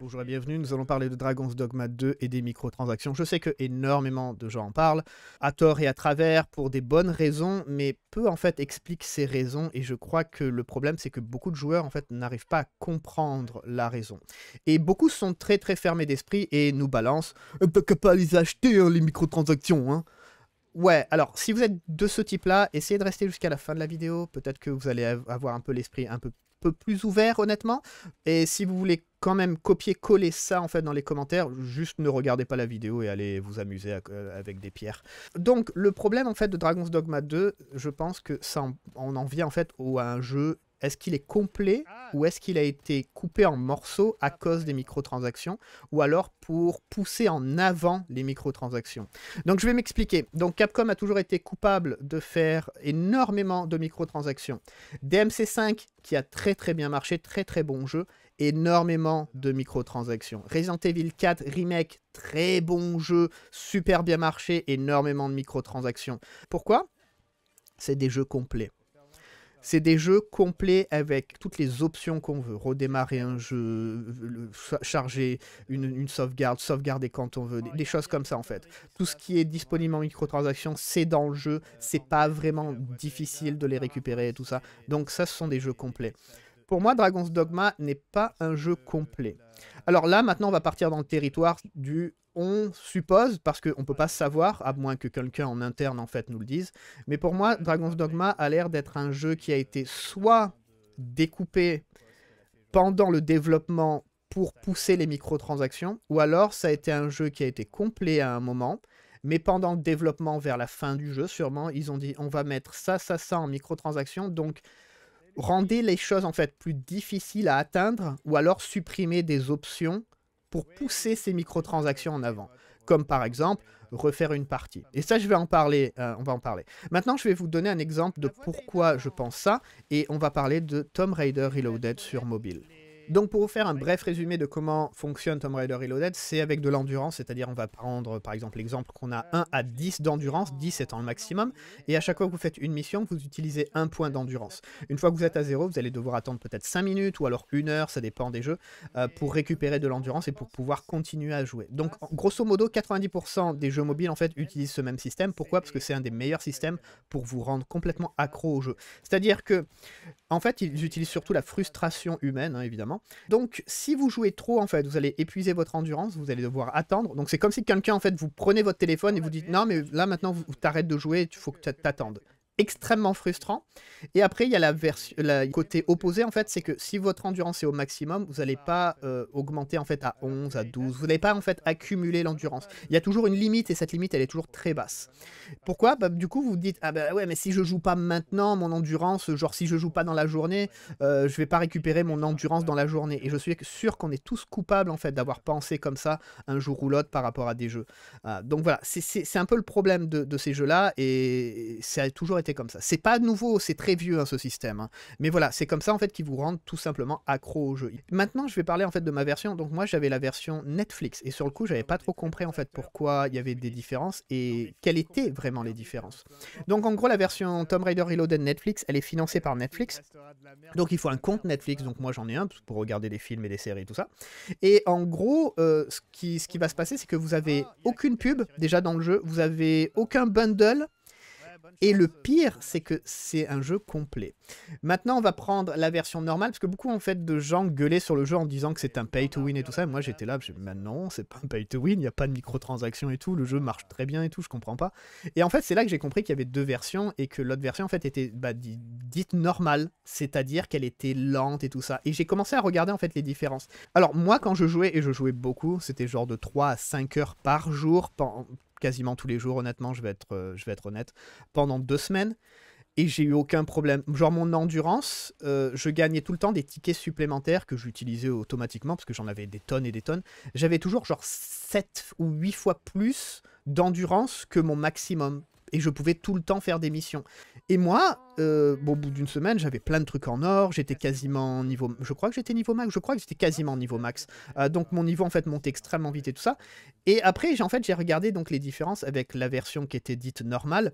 Bonjour et bienvenue, nous allons parler de Dragon's Dogma 2 et des microtransactions. Je sais que énormément de gens en parlent, à tort et à travers, pour des bonnes raisons, mais peu en fait expliquent ces raisons et je crois que le problème c'est que beaucoup de joueurs en fait n'arrivent pas à comprendre la raison. Et beaucoup sont très très fermés d'esprit et nous balancent « un que pas les acheter hein, les microtransactions hein Ouais, alors si vous êtes de ce type-là, essayez de rester jusqu'à la fin de la vidéo, peut-être que vous allez avoir un peu l'esprit un peu peu plus ouvert, honnêtement. Et si vous voulez quand même copier-coller ça en fait dans les commentaires, juste ne regardez pas la vidéo et allez vous amuser euh, avec des pierres. Donc le problème en fait de Dragon's Dogma 2, je pense que ça on en vient en fait au, à un jeu est-ce qu'il est complet ou est-ce qu'il a été coupé en morceaux à cause des microtransactions ou alors pour pousser en avant les microtransactions Donc je vais m'expliquer. Donc Capcom a toujours été coupable de faire énormément de microtransactions. DMC5 qui a très très bien marché, très très bon jeu, énormément de microtransactions. Resident Evil 4 Remake, très bon jeu, super bien marché, énormément de microtransactions. Pourquoi C'est des jeux complets. C'est des jeux complets avec toutes les options qu'on veut. Redémarrer un jeu, charger une, sauvegarde, sauvegarder quand on veut, des, choses comme ça en fait. Tout ce qui est disponible en microtransactions, c'est dans le jeu. C'est pas vraiment difficile de les récupérer et tout ça. Donc ça, ce sont des jeux complets. Pour moi, Dragon's Dogma n'est pas un jeu complet. Alors là, maintenant, on va partir dans le territoire du on suppose, parce qu'on ne peut pas savoir, à moins que quelqu'un en interne en fait nous le dise, mais pour moi, Dragon's Dogma a l'air d'être un jeu qui a été soit découpé pendant le développement pour pousser les microtransactions, ou alors ça a été un jeu qui a été complet à un moment, mais pendant le développement vers la fin du jeu, sûrement, ils ont dit on va mettre ça, ça, ça en microtransactions, donc rendre les choses en fait plus difficiles à atteindre, ou alors supprimer des options pour pousser ces microtransactions en avant, comme par exemple refaire une partie. Et ça, je vais en parler, euh, on va en parler. Maintenant, je vais vous donner un exemple de pourquoi je pense ça, et on va parler de Tom Raider Reloaded sur mobile. Donc pour vous faire un bref résumé de comment fonctionne Tomb Raider Reloaded, c'est avec de l'endurance, c'est-à-dire on va prendre par exemple l'exemple qu'on a 1 à 10 d'endurance, 10 étant le maximum, et à chaque fois que vous faites une mission, vous utilisez un point d'endurance. Une fois que vous êtes à 0, vous allez devoir attendre peut-être 5 minutes ou alors 1 heure, ça dépend des jeux, euh, pour récupérer de l'endurance et pour pouvoir continuer à jouer. Donc grosso modo, 90% des jeux mobiles en fait utilisent ce même système. Pourquoi Parce que c'est un des meilleurs systèmes pour vous rendre complètement accro au jeu. C'est-à-dire que, en fait, ils utilisent surtout la frustration humaine, hein, évidemment, donc si vous jouez trop, en fait, vous allez épuiser votre endurance, vous allez devoir attendre. Donc c'est comme si quelqu'un, en fait, vous prenez votre téléphone et vous dites non, mais là maintenant, vous, t'arrêtes de jouer, il faut que tu t'attendes extrêmement frustrant. Et après, il y a la version, le côté opposé en fait, c'est que si votre endurance est au maximum, vous n'allez pas euh, augmenter en fait à 11, à 12, vous n'allez pas en fait accumuler l'endurance. Il y a toujours une limite et cette limite elle est toujours très basse. Pourquoi bah, Du coup, vous vous dites ah bah ouais, mais si je joue pas maintenant mon endurance, genre si je joue pas dans la journée, je euh, je vais pas récupérer mon endurance dans la journée. Et je suis sûr qu'on est tous coupables en fait d'avoir pensé comme ça un jour ou l'autre par rapport à des jeux. Ah, donc voilà, c'est un peu le problème de ces jeux là et ça a toujours été comme ça. C'est pas nouveau, c'est très vieux hein, ce système. Hein. Mais voilà, c'est comme ça en fait qui vous rendent tout simplement accro au jeu. Maintenant, je vais parler en fait de ma version. Donc moi, j'avais la version Netflix et sur le coup, j'avais pas trop compris en fait pourquoi il y avait des différences et quelles étaient vraiment les différences. Donc en gros, la version Tomb Raider Reloaded Netflix, elle est financée par Netflix. Donc il faut un compte Netflix. Donc moi, j'en ai un pour regarder des films et des séries, et tout ça. Et en gros, euh, ce, qui, ce qui va se passer, c'est que vous avez aucune pub déjà dans le jeu. Vous avez aucun bundle et le pire, c'est que c'est un jeu complet. Maintenant, on va prendre la version normale, parce que beaucoup en fait de gens gueulaient sur le jeu en disant que c'est un pay to win et tout ça. moi, j'étais là, disais, mais non, c'est pas un pay to win, il n'y a pas de microtransactions et tout, le jeu marche très bien et tout, je comprends pas. Et en fait, c'est là que j'ai compris qu'il y avait deux versions et que l'autre version en fait était bah, dite normale, c'est-à-dire qu'elle était lente et tout ça. Et j'ai commencé à regarder en fait les différences. Alors, moi, quand je jouais, et je jouais beaucoup, c'était genre de 3 à 5 heures par jour quasiment tous les jours, honnêtement, je vais être, euh, je vais être honnête, pendant deux semaines. Et j'ai eu aucun problème. Genre mon endurance, euh, je gagnais tout le temps des tickets supplémentaires que j'utilisais automatiquement parce que j'en avais des tonnes et des tonnes. J'avais toujours genre 7 ou 8 fois plus d'endurance que mon maximum et je pouvais tout le temps faire des missions. Et moi, euh, au bout d'une semaine, j'avais plein de trucs en or, j'étais quasiment niveau... Je crois que j'étais niveau max, je crois que j'étais quasiment niveau max. Euh, donc mon niveau, en fait, montait extrêmement vite et tout ça. Et après, en fait, j'ai regardé donc les différences avec la version qui était dite normale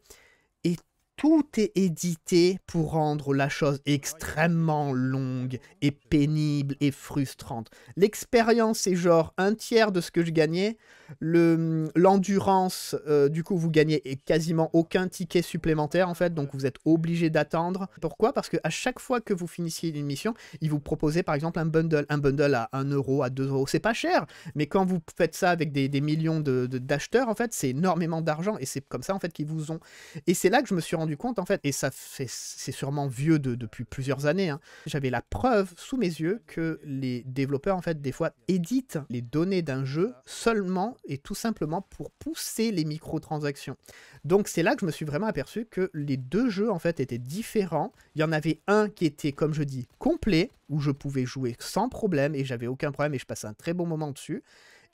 tout est édité pour rendre la chose extrêmement longue et pénible et frustrante. L'expérience est genre un tiers de ce que je gagnais. Mm, l'endurance, Le, euh, du coup, vous gagnez quasiment aucun ticket supplémentaire en fait, donc vous êtes obligé d'attendre. Pourquoi Parce que à chaque fois que vous finissiez une mission, ils vous proposaient par exemple un bundle. Un bundle à 1 euro, à 2 euros, c'est pas cher, mais quand vous faites ça avec des, millions d'acheteurs, de, d'acheteurs en fait, c'est énormément d'argent et c'est comme ça en fait qu'ils vous ont. Et c'est là que je me suis rendu du compte, en fait, et ça c'est sûrement vieux de, depuis plusieurs années, hein, j'avais la preuve sous mes yeux que les développeurs, en fait, des fois, éditent les données d'un jeu seulement et tout simplement pour pousser les microtransactions. Donc, c'est là que je me suis vraiment aperçu que les deux jeux, en fait, étaient différents. Il y en avait un qui était, comme je dis, complet, où je pouvais jouer sans problème et j'avais aucun problème et je passais un très bon moment dessus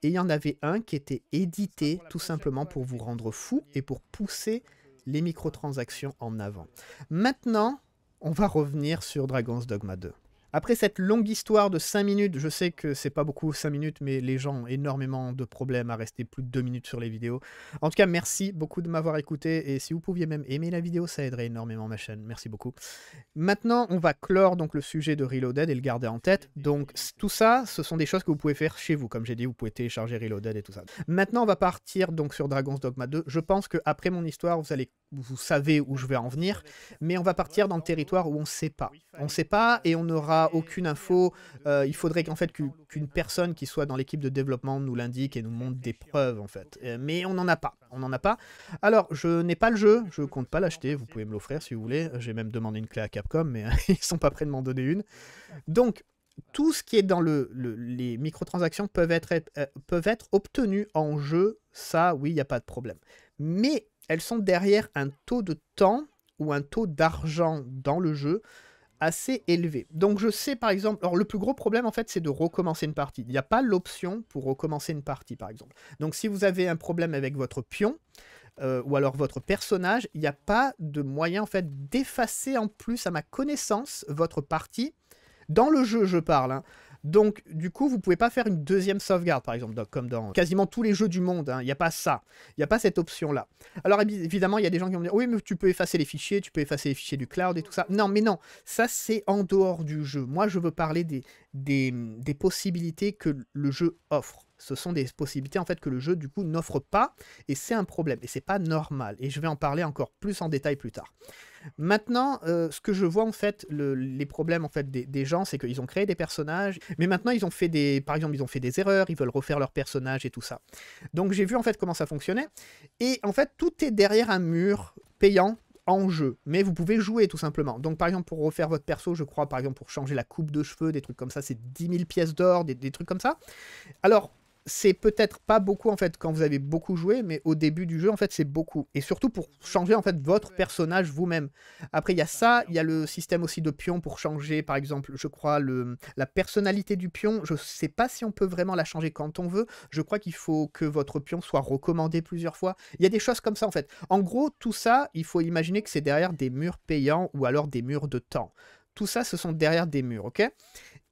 et il y en avait un qui était édité tout simplement pour vous rendre fou et pour pousser les microtransactions en avant. Maintenant, on va revenir sur Dragon's Dogma 2. Après cette longue histoire de 5 minutes, je sais que c'est pas beaucoup 5 minutes, mais les gens ont énormément de problèmes à rester plus de 2 minutes sur les vidéos. En tout cas, merci beaucoup de m'avoir écouté et si vous pouviez même aimer la vidéo, ça aiderait énormément ma chaîne. Merci beaucoup. Maintenant, on va clore donc le sujet de Reloaded et le garder en tête. Donc tout ça, ce sont des choses que vous pouvez faire chez vous. Comme j'ai dit, vous pouvez télécharger Reloaded et tout ça. Maintenant, on va partir donc sur Dragon's Dogma 2. Je pense qu'après mon histoire, vous allez vous savez où je vais en venir, mais on va partir dans le territoire où on ne sait pas. On ne sait pas et on n'aura aucune info. Euh, il faudrait qu'en fait qu'une personne qui soit dans l'équipe de développement nous l'indique et nous montre des preuves en fait. Euh, mais on n'en a pas. On n'en a pas. Alors je n'ai pas le jeu, je compte pas l'acheter. Vous pouvez me l'offrir si vous voulez. J'ai même demandé une clé à Capcom, mais ils sont pas prêts de m'en donner une. Donc tout ce qui est dans le, les microtransactions peuvent être, euh, peuvent être obtenus en jeu. Ça, oui, il n'y a pas de problème. Mais elles sont derrière un taux de temps ou un taux d'argent dans le jeu assez élevé. Donc je sais par exemple, alors le plus gros problème en fait c'est de recommencer une partie. Il n'y a pas l'option pour recommencer une partie par exemple. Donc si vous avez un problème avec votre pion euh, ou alors votre personnage, il n'y a pas de moyen en fait d'effacer en plus à ma connaissance votre partie. Dans le jeu je parle, hein, donc, du coup, vous pouvez pas faire une deuxième sauvegarde, par exemple, comme dans quasiment tous les jeux du monde. Hein. Il n'y a pas ça. Il n'y a pas cette option-là. Alors, évidemment, il y a des gens qui vont me dire Oui, mais tu peux effacer les fichiers, tu peux effacer les fichiers du cloud et tout ça. Non, mais non. Ça, c'est en dehors du jeu. Moi, je veux parler des, Mmh, des, possibilités que le jeu offre. Ce sont des possibilités en fait que le jeu du coup n'offre pas et c'est un problème et c'est pas normal et je vais en parler encore plus en détail plus tard. Maintenant, euh, ce que je vois en fait les problèmes en fait des, gens, c'est qu'ils ont créé des personnages, mais maintenant ils ont fait des par exemple ils ont fait des erreurs, ils veulent refaire leur personnage et tout ça. Donc j'ai vu en fait comment ça fonctionnait et en fait tout est derrière un mur payant en jeu, mais vous pouvez jouer tout simplement. Donc par exemple pour refaire votre perso, je crois par exemple pour changer la coupe de cheveux, des trucs comme ça, c'est 10 000 pièces d'or, des, des, trucs comme ça. Alors c'est peut-être pas beaucoup en fait quand vous avez beaucoup joué, mais au début du jeu en fait c'est beaucoup. Et surtout pour changer en fait votre personnage vous-même. Après il y a ça, il y a le système aussi de pion pour changer par exemple, je crois le la personnalité du pion. Je sais pas si on peut vraiment la changer quand on veut. Je crois qu'il faut que votre pion soit recommandé plusieurs fois. Il y a des choses comme ça en fait. En gros tout ça, il faut imaginer que c'est derrière des murs payants ou alors des murs de temps. Tout ça, ce sont derrière des murs, ok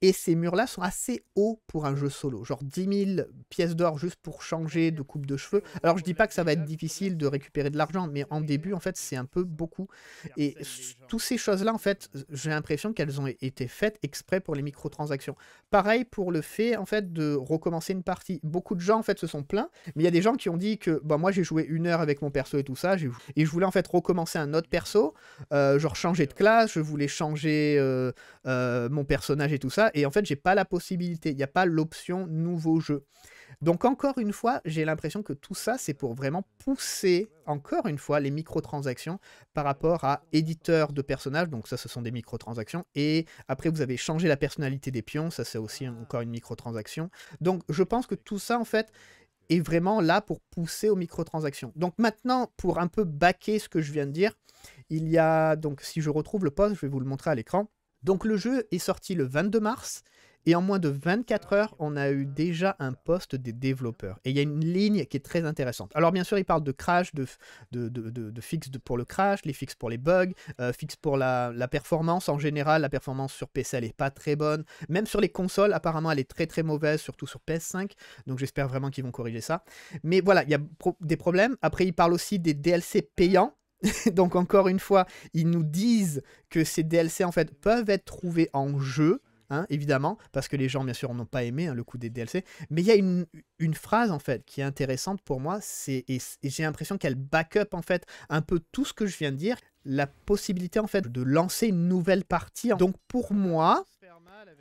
et ces murs-là sont assez hauts pour un jeu solo, genre 10 000 pièces d'or juste pour changer de coupe de cheveux. Alors je dis pas que ça va être difficile de récupérer de l'argent, mais en début, en fait, c'est un peu beaucoup. Et toutes ces choses-là, en fait, j'ai l'impression qu'elles ont été faites exprès pour les microtransactions. Pareil pour le fait, en fait, de recommencer une partie. Beaucoup de gens, en fait, se sont plaints, mais il y a des gens qui ont dit que, bah, moi, j'ai joué une heure avec mon perso et tout ça, et je voulais, en fait, recommencer un autre perso, euh, genre changer de classe, je voulais changer euh, euh, mon personnage et tout ça, et en fait, j'ai pas la possibilité, il n'y a pas l'option nouveau jeu. Donc encore une fois, j'ai l'impression que tout ça, c'est pour vraiment pousser, encore une fois, les microtransactions par rapport à éditeur de personnages, donc ça, ce sont des microtransactions, et après, vous avez changé la personnalité des pions, ça, c'est aussi ah. encore une microtransaction. Donc je pense que tout ça, en fait, est vraiment là pour pousser aux microtransactions. Donc maintenant, pour un peu baquer ce que je viens de dire, il y a, donc si je retrouve le poste, je vais vous le montrer à l'écran, donc le jeu est sorti le 22 mars et en moins de 24 ah, heures, on a eu déjà un poste des développeurs. Et il y a une ligne qui est très intéressante. Alors bien sûr, il parle de crash, de, de, pour le crash, les fixes pour les bugs, euh, fixes pour la, performance. En général, la performance sur PC, elle n'est pas très bonne. Même sur les consoles, apparemment, elle est très très mauvaise, surtout sur PS5. Donc j'espère vraiment qu'ils vont corriger ça. Mais voilà, il y a des problèmes. Après, il parle aussi des DLC payants. Donc encore une fois, ils nous disent que ces DLC en fait peuvent être trouvés en jeu, hein, évidemment, parce que les gens bien sûr n'ont pas aimé hein, le coup des DLC. Mais il y a une, phrase en fait qui est intéressante pour moi, c'est et, j'ai l'impression qu'elle back up en fait un peu tout ce que je viens de dire, la possibilité en fait de lancer une nouvelle partie. Donc pour moi,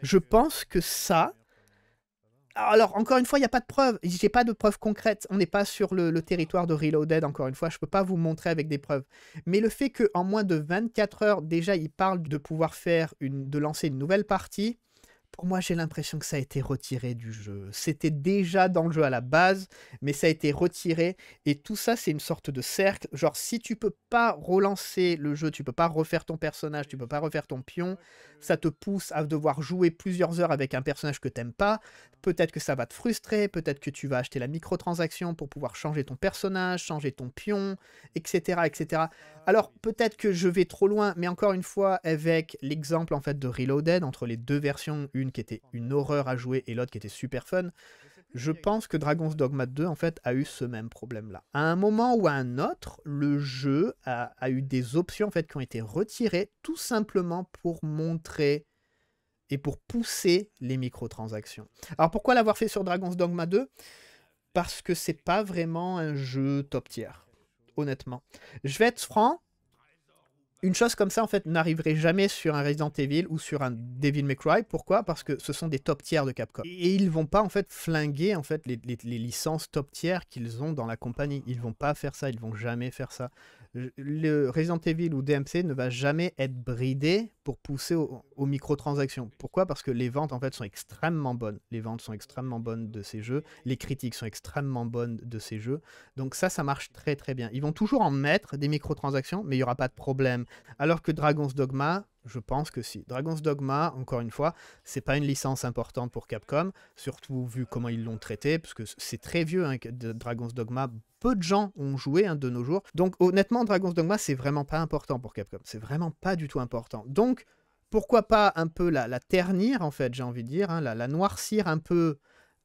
je pense que ça, alors, encore une fois, il n'y a pas de preuves. J'ai pas de preuves concrètes. On n'est pas sur le, territoire de Reloaded, encore une fois. Je ne peux pas vous montrer avec des preuves. Mais le fait qu'en moins de 24 heures, déjà, il parle de pouvoir faire une, de lancer une nouvelle partie, moi, j'ai l'impression que ça a été retiré du jeu. C'était déjà dans le jeu à la base, mais ça a été retiré. Et tout ça, c'est une sorte de cercle. Genre, si tu peux pas relancer le jeu, tu peux pas refaire ton personnage, tu peux pas refaire ton pion, ça te pousse à devoir jouer plusieurs heures avec un personnage que t'aimes pas. Peut-être que ça va te frustrer, peut-être que tu vas acheter la microtransaction pour pouvoir changer ton personnage, changer ton pion, etc., etc. Alors, peut-être que je vais trop loin, mais encore une fois, avec l'exemple en fait de Reloaded entre les deux versions, une qui était une horreur à jouer et l'autre qui était super fun, je pense que Dragon's Dogma 2 en fait a eu ce même problème-là. À un moment ou à un autre, le jeu a, eu des options fait qui ont été retirées tout simplement pour montrer et pour pousser les microtransactions. Alors pourquoi l'avoir fait sur Dragon's Dogma 2 Parce que c'est pas vraiment un jeu top tier, honnêtement. Je vais être franc, une chose comme ça, en fait, n'arriverait jamais sur un Resident Evil ou sur un Devil May Cry. Pourquoi Parce que ce sont des top tiers de Capcom. Et ils vont pas, en fait, flinguer en fait, les, licences top tiers qu'ils ont dans la compagnie. Ils vont pas faire ça, ils vont jamais faire ça. Le Resident Evil ou DMC ne va jamais être bridé pour pousser aux microtransactions. Pourquoi Parce que les ventes en fait sont extrêmement bonnes. Les ventes sont extrêmement bonnes de ces jeux, les critiques sont extrêmement bonnes de ces jeux. Donc ça, ça marche très très bien. Ils vont toujours en mettre des microtransactions, mais il n'y aura pas de problème. Alors que Dragon's Dogma, je pense que si. Dragon's Dogma, encore une fois, c'est pas une licence importante pour Capcom, surtout vu comment ils l'ont traité, parce que c'est très vieux, hein, Dragon's Dogma, peu de gens ont joué hein, de nos jours. Donc honnêtement, Dragon's Dogma, c'est vraiment pas important pour Capcom, c'est vraiment pas du tout important. Donc pourquoi pas un peu la, ternir, en fait, j'ai envie de dire, hein, la, noircir un peu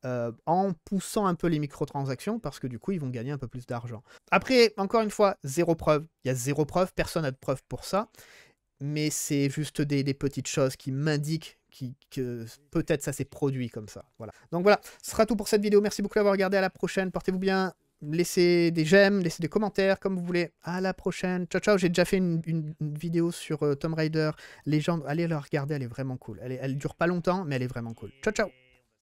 euh, en poussant un peu les microtransactions parce que du coup ils vont gagner un peu plus d'argent. Après, encore une fois, zéro preuve. Il y a zéro preuve, personne n'a de preuve pour ça mais c'est juste des, petites choses qui m'indiquent que peut-être ça s'est produit comme ça. Voilà. Donc voilà, ce sera tout pour cette vidéo. Merci beaucoup d'avoir regardé. À la prochaine. Portez-vous bien. Laissez des j'aime, laissez des commentaires comme vous voulez. À la prochaine. Ciao, ciao. J'ai déjà fait une, vidéo sur Tom euh, Tomb Raider. Les allez la regarder. Elle est vraiment cool. Elle, ne elle dure pas longtemps, mais elle est vraiment cool. Ciao, ciao.